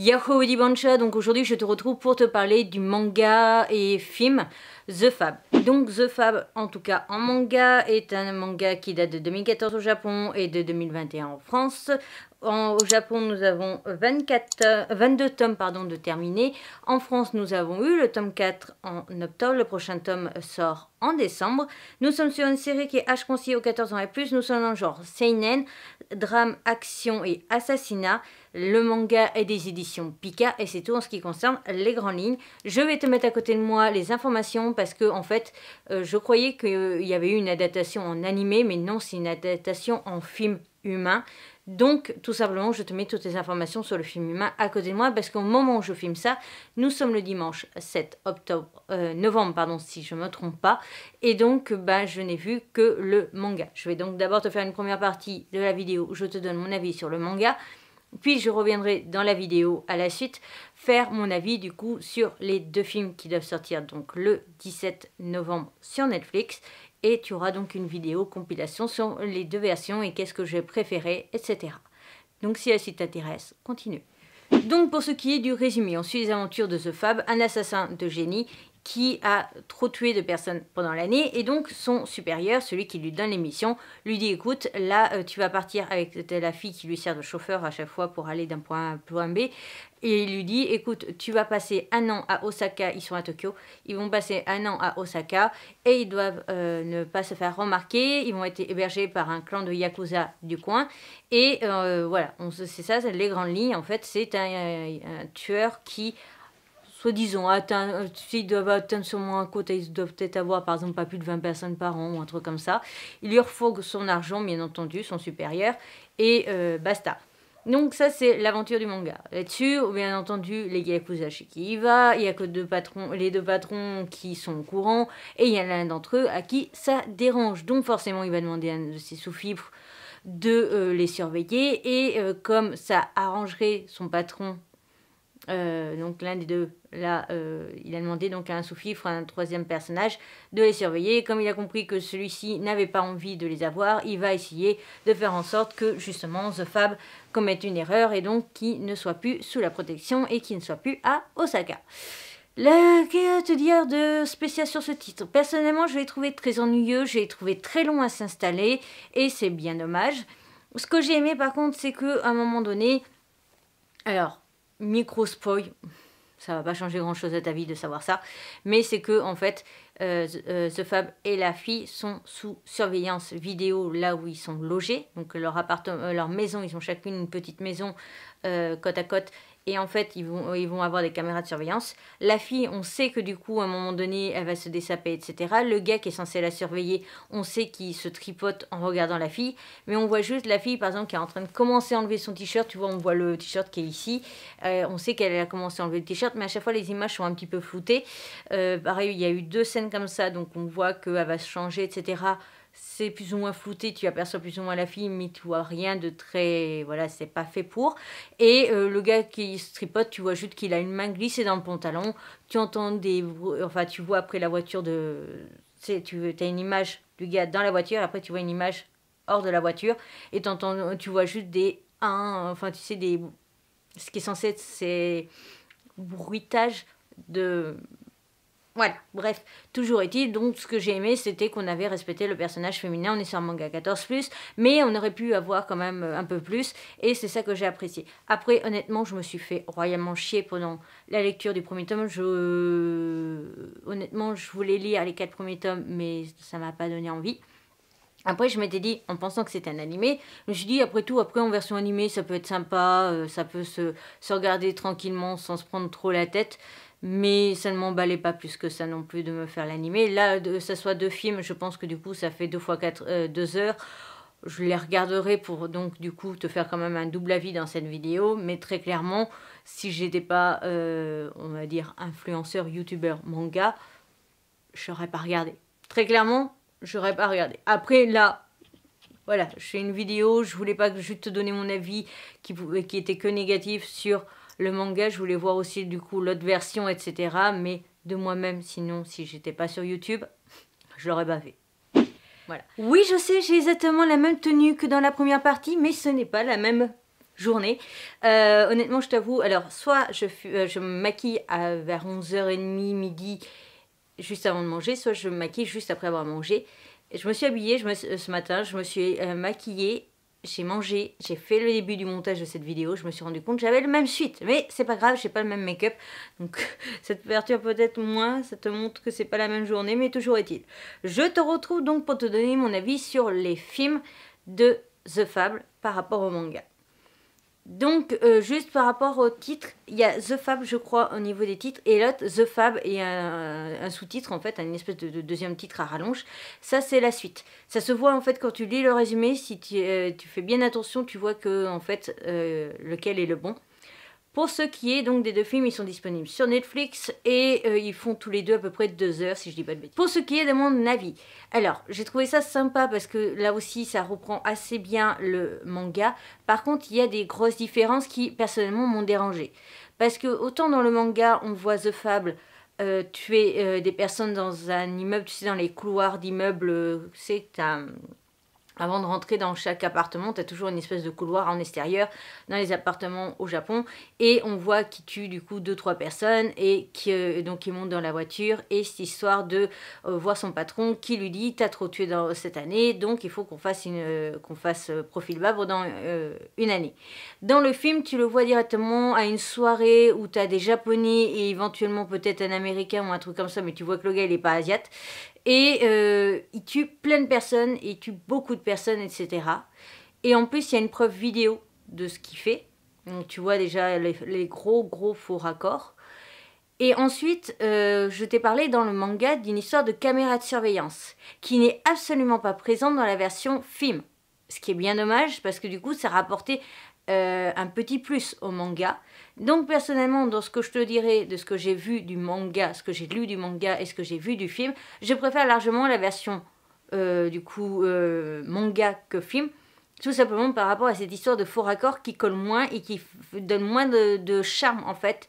Yahoo Bancha, donc aujourd'hui je te retrouve pour te parler du manga et film The Fab. Donc The Fab, en tout cas en manga, est un manga qui date de 2014 au Japon et de 2021 en France au Japon, nous avons 24, 22 euh, tomes pardon, de terminés. En France, nous avons eu le tome 4 en octobre. Le prochain tome sort en décembre. Nous sommes sur une série qui est H concilié aux 14 ans et plus. Nous sommes dans le genre Seinen, drame, action et assassinat. Le manga est des éditions Pika et c'est tout en ce qui concerne les grandes lignes. Je vais te mettre à côté de moi les informations parce que en fait, euh, je croyais qu'il y avait eu une adaptation en animé, mais non, c'est une adaptation en film humain. Donc, tout simplement, je te mets toutes les informations sur le film humain à côté de moi parce qu'au moment où je filme ça, nous sommes le dimanche 7 octobre, euh, novembre, pardon, si je ne me trompe pas. Et donc, bah, je n'ai vu que le manga. Je vais donc d'abord te faire une première partie de la vidéo où je te donne mon avis sur le manga. Puis je reviendrai dans la vidéo à la suite faire mon avis du coup sur les deux films qui doivent sortir donc le 17 novembre sur Netflix et tu auras donc une vidéo compilation sur les deux versions et qu'est-ce que j'ai préféré etc. Donc si elle t'intéresse, continue. Donc pour ce qui est du résumé, on suit les aventures de The Fab, un assassin de génie qui a trop tué de personnes pendant l'année et donc son supérieur, celui qui lui donne les missions, lui dit écoute, là euh, tu vas partir avec la fille qui lui sert de chauffeur à chaque fois pour aller d'un point A à un point B et il lui dit écoute, tu vas passer un an à Osaka, ils sont à Tokyo, ils vont passer un an à Osaka et ils doivent euh, ne pas se faire remarquer, ils vont être hébergés par un clan de yakuza du coin et euh, voilà, c'est ça, les grandes lignes en fait, c'est un tueur qui soi-disant, euh, s'ils doivent atteindre sûrement un quota, ils doivent peut-être avoir, par exemple, pas plus de 20 personnes par an ou un truc comme ça. Il leur faut son argent, bien entendu, son supérieur, et euh, basta. Donc ça, c'est l'aventure du manga. Là-dessus, bien entendu, les Yakuza va, il y a que deux patrons, les deux patrons qui sont au courant, et il y a l'un d'entre eux à qui ça dérange. Donc forcément, il va demander à de ses sous-fibres de les surveiller, et euh, comme ça arrangerait son patron euh, donc l'un des deux, là, euh, il a demandé donc à un soufifre, à un troisième personnage, de les surveiller. Comme il a compris que celui-ci n'avait pas envie de les avoir, il va essayer de faire en sorte que justement The Fab commette une erreur et donc qu'il ne soit plus sous la protection et qu'il ne soit plus à Osaka. Là, que te dire de spécial sur ce titre Personnellement, je l'ai trouvé très ennuyeux, j'ai trouvé très long à s'installer et c'est bien dommage. Ce que j'ai aimé par contre, c'est qu'à un moment donné, alors micro spoil, ça va pas changer grand chose à ta vie de savoir ça, mais c'est que en fait ce euh, euh, The Fab et la fille sont sous surveillance vidéo là où ils sont logés, donc leur appartement, euh, leur maison, ils ont chacune une petite maison côte à côte et en fait ils vont, ils vont avoir des caméras de surveillance. La fille, on sait que du coup à un moment donné elle va se dessaper, etc. Le gars qui est censé la surveiller, on sait qu'il se tripote en regardant la fille, mais on voit juste la fille par exemple qui est en train de commencer à enlever son t-shirt, tu vois, on voit le t-shirt qui est ici, euh, on sait qu'elle a commencé à enlever le t-shirt, mais à chaque fois les images sont un petit peu floutées. Euh, pareil, il y a eu deux scènes comme ça, donc on voit qu'elle va se changer, etc c'est plus ou moins flouté, tu aperçois plus ou moins la fille, mais tu vois rien de très... Voilà, c'est pas fait pour. Et euh, le gars qui se tripote, tu vois juste qu'il a une main glissée dans le pantalon, tu entends des... Enfin, tu vois après la voiture de... Tu as une image du gars dans la voiture, après tu vois une image hors de la voiture, et entends, tu vois juste des... enfin, tu sais, des... Ce qui est censé être ces bruitages de voilà, bref, toujours est-il, donc ce que j'ai aimé, c'était qu'on avait respecté le personnage féminin, on est sur manga 14+, mais on aurait pu avoir quand même euh, un peu plus, et c'est ça que j'ai apprécié. Après, honnêtement, je me suis fait royalement chier pendant la lecture du premier tome, je... Honnêtement, je voulais lire les quatre premiers tomes, mais ça m'a pas donné envie. Après, je m'étais dit, en pensant que c'était un animé, je me suis dit, après tout, après en version animée, ça peut être sympa, euh, ça peut se regarder tranquillement sans se prendre trop la tête mais ça ne m'emballait pas plus que ça non plus de me faire l'animer. Là, que ça soit deux films, je pense que du coup, ça fait deux fois quatre, euh, deux heures. Je les regarderai pour donc du coup te faire quand même un double avis dans cette vidéo, mais très clairement, si j'étais pas, euh, on va dire, influenceur, youtubeur, manga, je n'aurais pas regardé. Très clairement, je n'aurais pas regardé. Après, là, voilà, je une vidéo, je voulais pas juste te donner mon avis qui, qui était que négatif sur le manga, je voulais voir aussi du coup l'autre version, etc. Mais de moi-même, sinon, si j'étais pas sur YouTube, je l'aurais bavé. Voilà. Oui, je sais, j'ai exactement la même tenue que dans la première partie, mais ce n'est pas la même journée. Euh, honnêtement, je t'avoue, alors soit je, euh, me maquille à, vers 11h30, midi, juste avant de manger, soit je me maquille juste après avoir mangé. Je me suis habillée ce matin, je me suis euh, maquillée j'ai mangé, j'ai fait le début du montage de cette vidéo, je me suis rendu compte que j'avais le même suite, mais c'est pas grave, j'ai pas le même make-up, donc cette ouverture peut-être moins, ça te montre que c'est pas la même journée, mais toujours est-il. Je te retrouve donc pour te donner mon avis sur les films de The Fable par rapport au manga. Donc, euh, juste par rapport au titre, il y a The Fab, je crois, au niveau des titres, et l'autre, The Fab, et un, sous-titre, en fait, une espèce de, deuxième titre à rallonge. Ça, c'est la suite. Ça se voit, en fait, quand tu lis le résumé, si tu, euh, fais bien attention, tu vois que, en fait, euh, lequel est le bon. Pour ce qui est donc des deux films, ils sont disponibles sur Netflix et euh, ils font tous les deux à peu près deux heures si je dis pas de bêtises. Pour ce qui est de mon avis, alors j'ai trouvé ça sympa parce que là aussi ça reprend assez bien le manga. Par contre, il y a des grosses différences qui personnellement m'ont dérangé. Parce que autant dans le manga on voit The Fable euh, tuer euh, des personnes dans un immeuble, tu sais, dans les couloirs d'immeubles, c'est un avant de rentrer dans chaque appartement, tu as toujours une espèce de couloir en extérieur dans les appartements au Japon. Et on voit qui tue du coup 2 trois personnes et qui euh, donc il monte dans la voiture. Et cette histoire de euh, voir son patron qui lui dit T'as trop tué dans, cette année, donc il faut qu'on fasse, une, euh, fasse profil bas dans une année. Dans le film, tu le vois directement à une soirée où tu as des Japonais et éventuellement peut-être un Américain ou un truc comme ça, mais tu vois que le gars il est pas asiate. Et euh, il tue plein de personnes, il tue beaucoup de personnes, etc. Et en plus, il y a une preuve vidéo de ce qu'il fait. Donc tu vois déjà les, gros, gros faux raccords. Et ensuite, euh, je t'ai parlé dans le manga d'une histoire de caméra de surveillance, qui n'est absolument pas présente dans la version film. Ce qui est bien dommage, parce que du coup, ça rapportait euh, un petit plus au manga. Donc personnellement, dans ce que je te dirais de ce que j'ai vu du manga, ce que j'ai lu du manga et ce que j'ai vu du film, je préfère largement la version euh, du coup euh, manga que film, tout simplement par rapport à cette histoire de faux raccords qui colle moins et qui donne moins de, de, charme en fait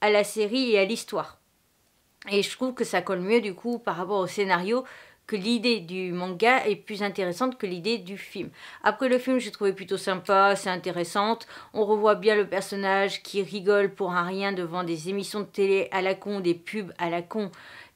à la série et à l'histoire. Et je trouve que ça colle mieux du coup par rapport au scénario l'idée du manga est plus intéressante que l'idée du film. Après le film, j'ai trouvé plutôt sympa, c'est intéressante. On revoit bien le personnage qui rigole pour un rien devant des émissions de télé à la con, des pubs à la con,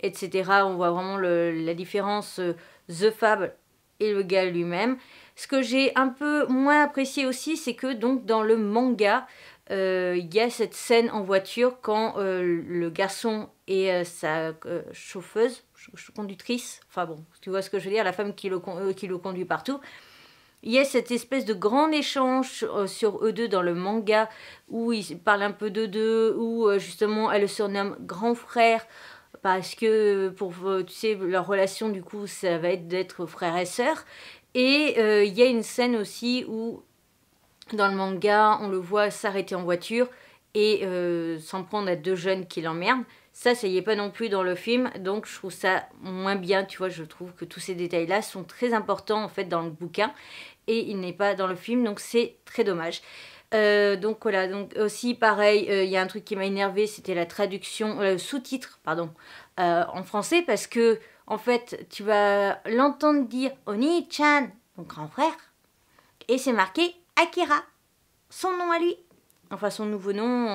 etc. On voit vraiment la différence euh, The Fab et le gars lui-même. Ce que j'ai un peu moins apprécié aussi, c'est que donc dans le manga, euh, il y a cette scène en voiture quand euh, le garçon et euh, sa euh, chauffeuse, conductrice, enfin bon, tu vois ce que je veux dire, la femme qui le, euh, qui le conduit partout. Il y a cette espèce de grand échange sur eux deux dans le manga où ils parlent un peu de deux, où justement elle le surnomme grand frère parce que pour tu sais leur relation du coup ça va être d'être frère et sœur et il y a une scène aussi où dans le manga on le voit s'arrêter en voiture et s'en prendre à deux jeunes qui l'emmerdent ça, ça y est pas non plus dans le film, donc je trouve ça moins bien, tu vois, je trouve que tous ces détails-là sont très importants en fait dans le bouquin, et il n'est pas dans le film, donc c'est très dommage. Euh, donc voilà, donc aussi pareil, euh, il y a un truc qui m'a énervé, c'était la traduction, euh, le sous-titre, pardon, en français, parce que en fait, tu vas l'entendre dire Oni-chan, mon grand frère, et c'est marqué Akira, son nom à lui enfin son nouveau nom,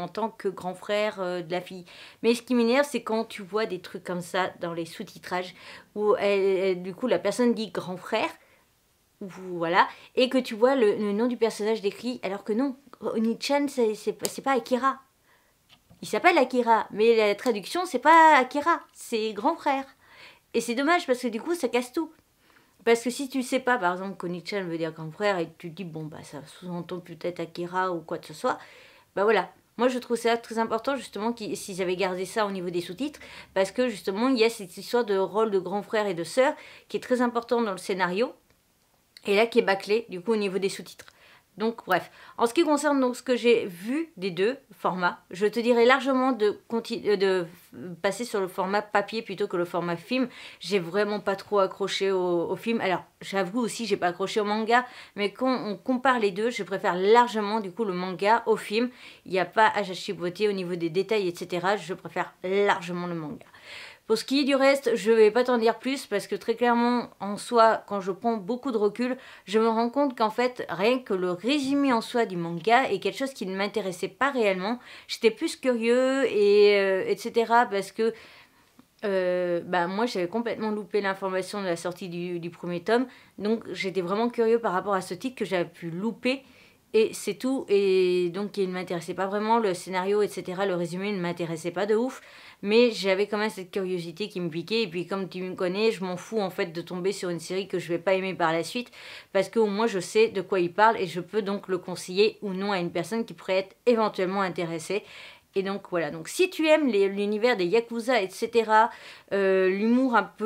en, tant que grand frère euh, de la fille. Mais ce qui m'énerve, c'est quand tu vois des trucs comme ça dans les sous-titrages, où du coup la personne dit grand frère, voilà, et que tu vois le, nom du personnage décrit, alors que non, Oni-chan, c'est pas Akira. Il s'appelle Akira, mais la traduction, c'est pas Akira, c'est grand frère. Et c'est dommage parce que du coup, ça casse tout. Parce que si tu sais pas, par exemple, Konichan veut dire grand frère et tu dis, bon, bah ça sous-entend peut-être Akira ou quoi que ce soit, bah voilà. Moi, je trouve ça très important, justement, s'ils avaient gardé ça au niveau des sous-titres, parce que justement, il y a cette histoire de rôle de grand frère et de sœur qui est très important dans le scénario, et là qui est bâclé, du coup, au niveau des sous-titres. Donc bref, en ce qui concerne ce que j'ai vu des deux formats, je te dirais largement de, euh, de passer sur le format papier plutôt que le format film. J'ai vraiment pas trop accroché au, film. Alors j'avoue aussi j'ai pas accroché au manga, mais quand on compare les deux, je préfère largement du coup le manga au film. Il n'y a pas à au niveau des détails, etc. Je préfère largement le manga. Pour ce qui est du reste, je vais pas t'en dire plus parce que très clairement, en soi, quand je prends beaucoup de recul, je me rends compte qu'en fait, rien que le résumé en soi du manga est quelque chose qui ne m'intéressait pas réellement. J'étais plus curieux et euh, etc. parce que euh, bah, moi j'avais complètement loupé l'information de la sortie du, du premier tome donc j'étais vraiment curieux par rapport à ce titre que j'avais pu louper et c'est tout. Et donc, il ne m'intéressait pas vraiment. Le scénario, etc., le résumé ne m'intéressait pas de ouf. Mais j'avais quand même cette curiosité qui me piquait. Et puis, comme tu me connais, je m'en fous en fait de tomber sur une série que je vais pas aimer par la suite. Parce qu'au moins, je sais de quoi il parle. Et je peux donc le conseiller ou non à une personne qui pourrait être éventuellement intéressée. Et donc voilà, donc si tu aimes l'univers des Yakuza, etc., euh, l'humour un peu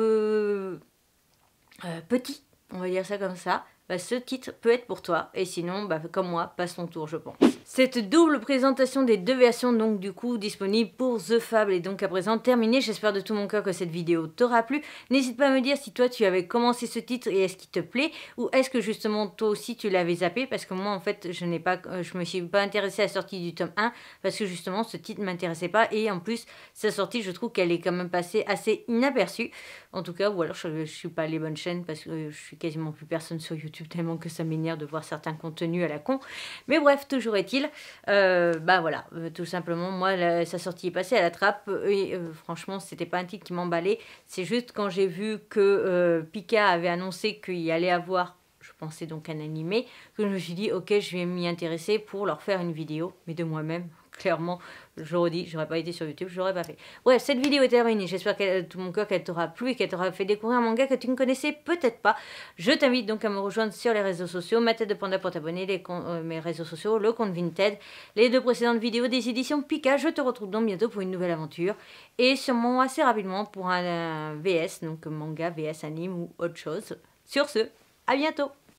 euh, petit, on va dire ça comme ça, bah, ce titre peut être pour toi. Et sinon, bah, comme moi, passe ton tour, je pense. Cette double présentation des deux versions, donc du coup, disponible pour The Fable est donc à présent terminée. J'espère de tout mon cœur que cette vidéo t'aura plu. N'hésite pas à me dire si toi tu avais commencé ce titre et est-ce qu'il te plaît ou est-ce que justement toi aussi tu l'avais zappé parce que moi en fait je n'ai pas, euh, je me suis pas intéressée à la sortie du tome 1 parce que justement ce titre m'intéressait pas et en plus sa sortie je trouve qu'elle est quand même passée assez inaperçue. En tout cas, ou alors je, je suis pas les bonnes chaînes parce que je suis quasiment plus personne sur YouTube tellement que ça m'énerve de voir certains contenus à la con. Mais bref, toujours est-il, euh, bah voilà, euh, tout simplement, moi, sa sortie est passée à la trappe. Euh, et franchement, c'était pas un titre qui m'emballait. C'est juste quand j'ai vu que Pika avait annoncé qu'il allait avoir je pensais donc un animé, que je me suis dit ok je vais m'y intéresser pour leur faire une vidéo, mais de moi-même, clairement, je redis, j'aurais pas été sur YouTube, j'aurais pas fait. Bref, cette vidéo est terminée. J'espère que tout mon cœur qu'elle t'aura plu et qu'elle t'aura fait découvrir un manga que tu ne connaissais peut-être pas. Je t'invite donc à me rejoindre sur les réseaux sociaux, ma tête de panda pour t'abonner, les euh, mes réseaux sociaux, le compte Vinted, les deux précédentes vidéos des éditions Pika. Je te retrouve donc bientôt pour une nouvelle aventure et sûrement assez rapidement pour un VS, donc manga, VS anime ou autre chose. Sur ce, à bientôt